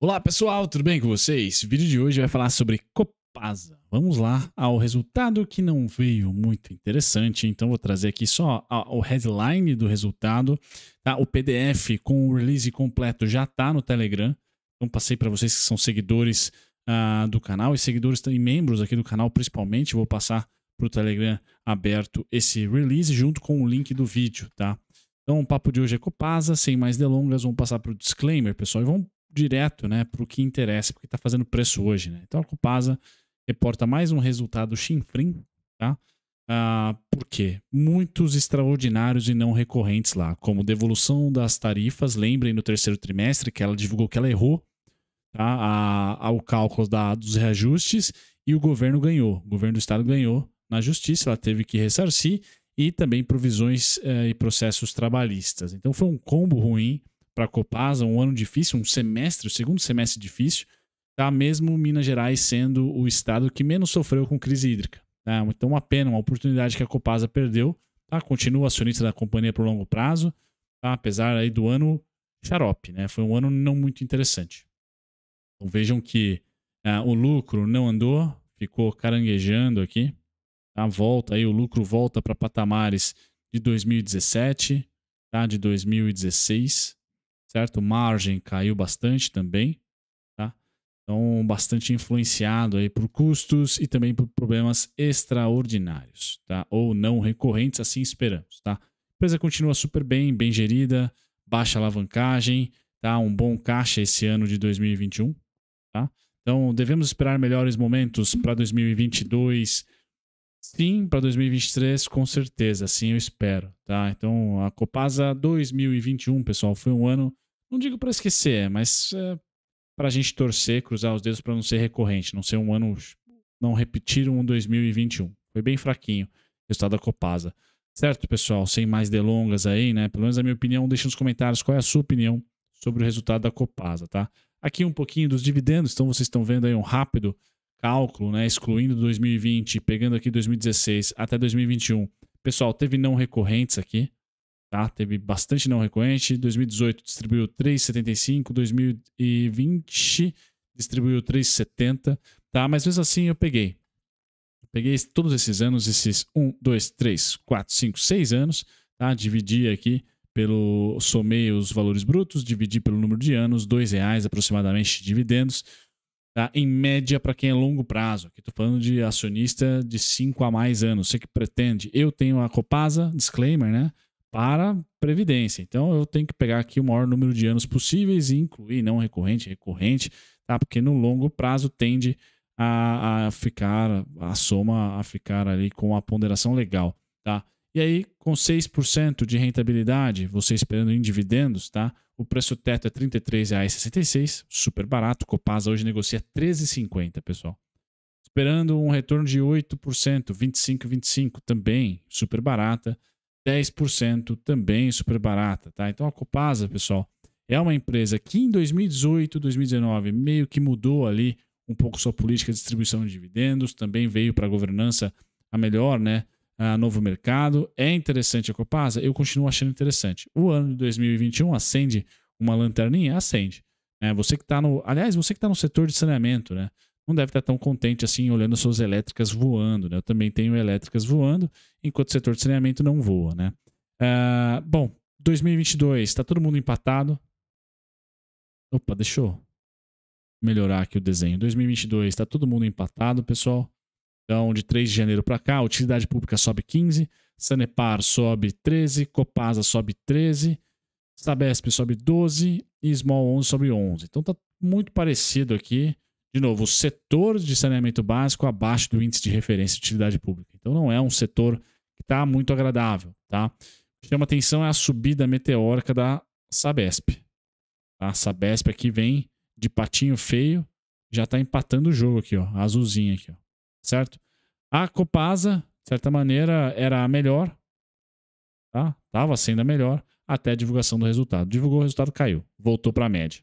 Olá pessoal, tudo bem com vocês? O vídeo de hoje vai falar sobre Copasa. Vamos lá ao resultado que não veio muito interessante, então vou trazer aqui só a, o headline do resultado. Tá? O PDF com o release completo já está no Telegram, então passei para vocês que são seguidores uh, do canal e seguidores e membros aqui do canal principalmente, vou passar para o Telegram aberto esse release junto com o link do vídeo, tá? Então, o papo de hoje é Copasa. Sem mais delongas, vamos passar para o disclaimer, pessoal, e vamos direto né, para o que interessa, porque está fazendo preço hoje. Né? Então a Copasa reporta mais um resultado chinfrim, tá? Ah, por quê? Muitos extraordinários e não recorrentes lá, como devolução das tarifas, lembrem no terceiro trimestre que ela divulgou que ela errou tá? a, ao cálculo da, dos reajustes e o governo ganhou, o governo do estado ganhou na justiça, ela teve que ressarcir e também provisões eh, e processos trabalhistas. Então foi um combo ruim para a Copasa, um ano difícil, um semestre, o um segundo semestre difícil, tá? mesmo Minas Gerais sendo o estado que menos sofreu com crise hídrica. Tá? Então, uma pena, uma oportunidade que a Copasa perdeu. Tá? Continua acionista da companhia por longo prazo, tá? apesar aí do ano xarope. Né? Foi um ano não muito interessante. Então, vejam que é, o lucro não andou, ficou caranguejando aqui. Tá? Volta aí, o lucro volta para patamares de 2017, tá? de 2016 certo? Margem caiu bastante também, tá? Então, bastante influenciado aí por custos e também por problemas extraordinários, tá? Ou não recorrentes, assim esperamos, tá? A empresa continua super bem, bem gerida, baixa alavancagem, tá? Um bom caixa esse ano de 2021, tá? Então, devemos esperar melhores momentos para 2022 Sim, para 2023, com certeza, sim, eu espero, tá? Então, a Copasa 2021, pessoal, foi um ano, não digo para esquecer, mas é, para a gente torcer, cruzar os dedos para não ser recorrente, não ser um ano, não repetir um 2021. Foi bem fraquinho o resultado da Copasa. Certo, pessoal? Sem mais delongas aí, né? Pelo menos a minha opinião, deixa nos comentários qual é a sua opinião sobre o resultado da Copasa, tá? Aqui um pouquinho dos dividendos, então vocês estão vendo aí um rápido cálculo, né, excluindo 2020, pegando aqui 2016 até 2021, pessoal, teve não recorrentes aqui, tá? Teve bastante não recorrente. 2018 distribuiu 3,75, 2020 distribuiu 3,70, tá? Mas mesmo assim eu peguei. peguei todos esses anos, esses 1, 2, 3, 4, 5, 6 anos, tá? Dividi aqui pelo somei os valores brutos, dividi pelo número de anos, R$ reais aproximadamente de dividendos tá? em média para quem é longo prazo. Aqui estou falando de acionista de 5 a mais anos. Você que pretende. Eu tenho a Copasa, disclaimer, né? Para Previdência. Então eu tenho que pegar aqui o maior número de anos possíveis e incluir não recorrente, recorrente, tá? Porque no longo prazo tende a, a ficar, a soma a ficar ali com a ponderação legal, tá? E aí, com 6% de rentabilidade, você esperando em dividendos, tá? O preço teto é R$ 33,66, super barato. Copasa hoje negocia R$ 13,50, pessoal. Esperando um retorno de 8%, 25, 25, também super barata. 10% também super barata, tá? Então a Copasa, pessoal, é uma empresa que em 2018, 2019 meio que mudou ali um pouco sua política de distribuição de dividendos, também veio para a governança a melhor, né? a ah, novo mercado. É interessante a Copasa? Eu continuo achando interessante. O ano de 2021 acende uma lanterninha? Acende. É, você que está no. Aliás, você que está no setor de saneamento, né? Não deve estar tá tão contente assim olhando suas elétricas voando, né? Eu também tenho elétricas voando, enquanto o setor de saneamento não voa, né? Uh, bom, 2022, está todo mundo empatado. Opa, deixou melhorar aqui o desenho. 2022, está todo mundo empatado, pessoal. Então, de 3 de janeiro para cá, a utilidade pública sobe 15, Sanepar sobe 13, Copasa sobe 13, Sabesp sobe 12 e Small 11 sobe 11. Então, está muito parecido aqui. De novo, o setor de saneamento básico abaixo do índice de referência de utilidade pública. Então, não é um setor que está muito agradável, tá? O que chama atenção é a subida meteórica da Sabesp. Tá? A Sabesp aqui vem de patinho feio, já está empatando o jogo aqui, ó, azulzinha aqui, ó certo? A Copasa, de certa maneira, era a melhor, tá? Tava sendo a melhor até a divulgação do resultado. Divulgou o resultado, caiu, voltou para a média,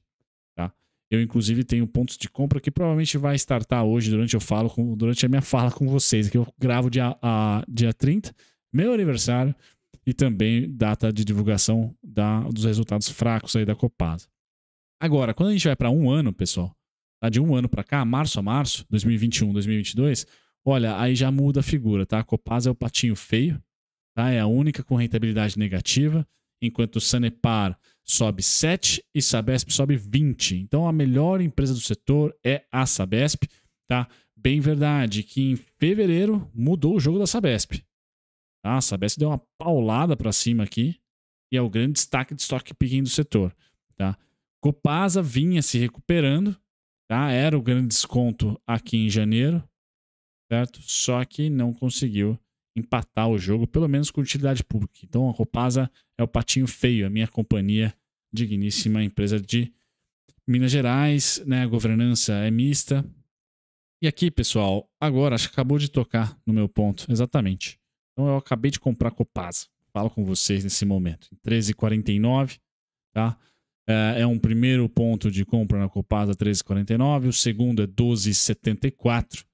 tá? Eu inclusive tenho pontos de compra que provavelmente vai startar hoje durante eu falo com, durante a minha fala com vocês, que eu gravo dia a, dia 30, meu aniversário e também data de divulgação da, dos resultados fracos aí da Copasa. Agora, quando a gente vai para um ano, pessoal, tá? de um ano para cá, março a março, 2021, 2022, olha, aí já muda a figura, tá? A Copasa é o patinho feio, tá? É a única com rentabilidade negativa, enquanto o Sanepar sobe 7 e Sabesp sobe 20. Então a melhor empresa do setor é a Sabesp, tá? Bem verdade que em fevereiro mudou o jogo da Sabesp. Tá? A Sabesp deu uma paulada para cima aqui e é o grande destaque de estoque picking do setor, tá? Copasa vinha se recuperando, Tá? Era o grande desconto aqui em janeiro, certo? Só que não conseguiu empatar o jogo, pelo menos com utilidade pública. Então a Copasa é o patinho feio, a minha companhia digníssima empresa de Minas Gerais, né? A governança é mista. E aqui, pessoal, agora acho que acabou de tocar no meu ponto, exatamente. Então eu acabei de comprar Copasa. Falo com vocês nesse momento. 13,49, tá? É, é um primeiro ponto de compra na Copasa 13,49, o segundo é 12,74,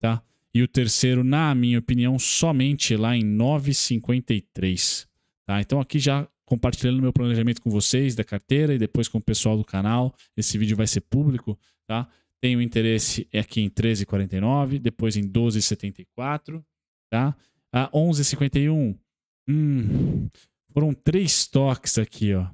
tá? E o terceiro, na minha opinião, somente lá em 9,53, tá? Então aqui já compartilhando meu planejamento com vocês da carteira e depois com o pessoal do canal. Esse vídeo vai ser público, tá? Tenho interesse é aqui em 13,49, depois em 12,74, tá? Ah, A 11,51. Hum, foram três toques aqui, ó.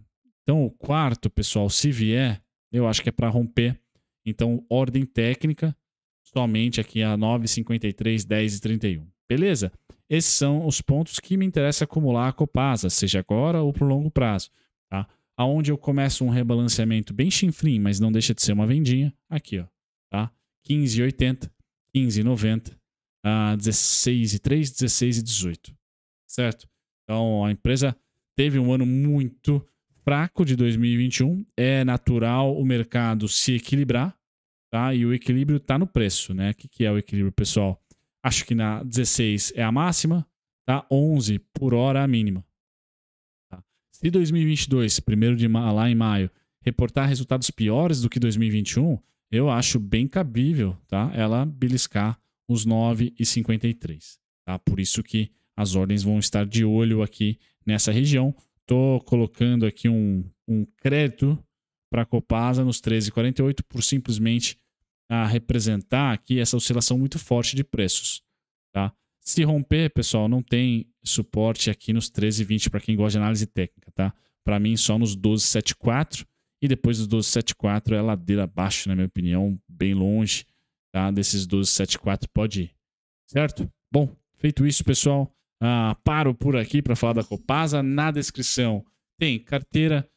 Então, o quarto, pessoal, se vier, eu acho que é para romper. Então, ordem técnica, somente aqui a 9, 53, 10 e 31. Beleza? Esses são os pontos que me interessa acumular a Copasa, seja agora ou por longo prazo. Tá? Aonde eu começo um rebalanceamento bem chinfrim, mas não deixa de ser uma vendinha, aqui, ó. Tá? 15,80, 15,90, uh, 16,3, 16 e 18. Certo? Então, a empresa teve um ano muito fraco de 2021. É natural o mercado se equilibrar, tá? E o equilíbrio está no preço, né? O que, que é o equilíbrio, pessoal? Acho que na 16 é a máxima, tá? 11 por hora a mínima. Tá? Se 2022, primeiro de ma lá em maio, reportar resultados piores do que 2021, eu acho bem cabível, tá? Ela beliscar os 9,53, tá? Por isso que as ordens vão estar de olho aqui nessa região. Estou colocando aqui um, um crédito para a Copasa nos 13,48 por simplesmente a ah, representar aqui essa oscilação muito forte de preços. Tá? Se romper, pessoal, não tem suporte aqui nos 13,20 para quem gosta de análise técnica. tá? Para mim, só nos 12,74 e depois dos 12,74 é ladeira abaixo, na minha opinião, bem longe tá? desses 12,74 pode ir. Certo? Bom, feito isso, pessoal, ah, paro por aqui para falar da Copasa. Na descrição tem carteira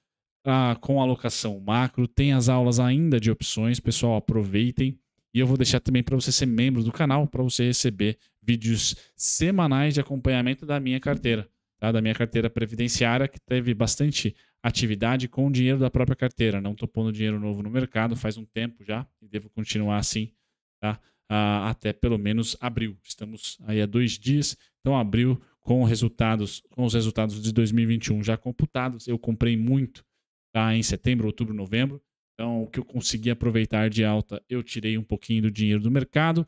ah, com alocação macro, tem as aulas ainda de opções. Pessoal, aproveitem. E eu vou deixar também para você ser membro do canal, para você receber vídeos semanais de acompanhamento da minha carteira, tá? da minha carteira previdenciária, que teve bastante atividade com o dinheiro da própria carteira. Não estou pondo dinheiro novo no mercado faz um tempo já e devo continuar assim tá? Ah, até pelo menos abril. Estamos aí há dois dias. Então abriu com resultados, com os resultados de 2021 já computados. Eu comprei muito tá, em setembro, outubro, novembro. Então, o que eu consegui aproveitar de alta, eu tirei um pouquinho do dinheiro do mercado,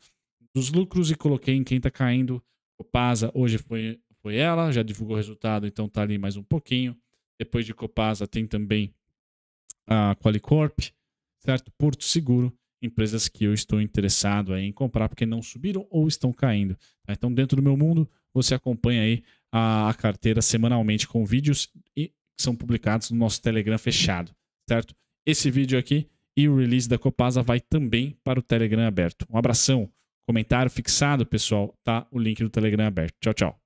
dos lucros e coloquei em quem está caindo. Copasa hoje foi, foi ela, já divulgou o resultado, então está ali mais um pouquinho. Depois de Copasa tem também a Qualicorp, certo? Porto Seguro empresas que eu estou interessado em comprar porque não subiram ou estão caindo. Tá? Então, dentro do meu mundo, você acompanha aí a, a carteira semanalmente com vídeos e que são publicados no nosso Telegram fechado, certo? Esse vídeo aqui e o release da Copasa vai também para o Telegram aberto. Um abração, comentário fixado, pessoal, tá o link do Telegram aberto. Tchau, tchau.